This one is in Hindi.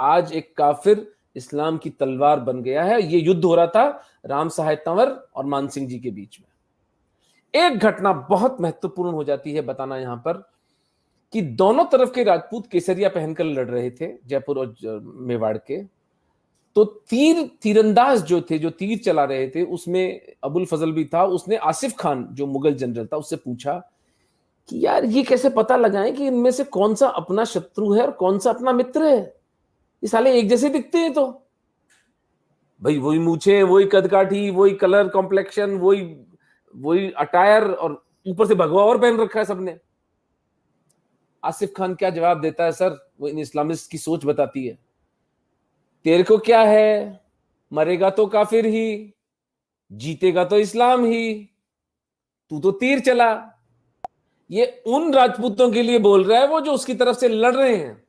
आज एक काफिर इस्लाम की तलवार बन गया है ये युद्ध हो रहा था राम सहाय तंवर और मानसिंह जी के बीच में एक घटना बहुत महत्वपूर्ण हो जाती है बताना यहां पर कि दोनों तरफ के राजपूत केसरिया पहनकर लड़ रहे थे जयपुर और मेवाड़ के तो तीर तीरंदाज जो थे जो तीर चला रहे थे उसमें अबुल फजल भी था उसने आसिफ खान जो मुगल जनरल था उससे पूछा कि यार ये कैसे पता लगाएं कि इनमें से कौन सा अपना शत्रु है और कौन सा अपना मित्र है ये साले एक जैसे दिखते हैं तो भाई वही मूछे वही कदकाठी वही कलर कॉम्प्लेक्शन वही वही अटायर और ऊपर से भगवा और पहन रखा है सबने आसिफ खान क्या जवाब देता है सर वो इन इस्लामिस्ट की सोच बताती है तेरे को क्या है मरेगा तो काफिर ही जीतेगा तो इस्लाम ही तू तो तीर चला ये उन राजपूतों के लिए बोल रहा है वो जो उसकी तरफ से लड़ रहे हैं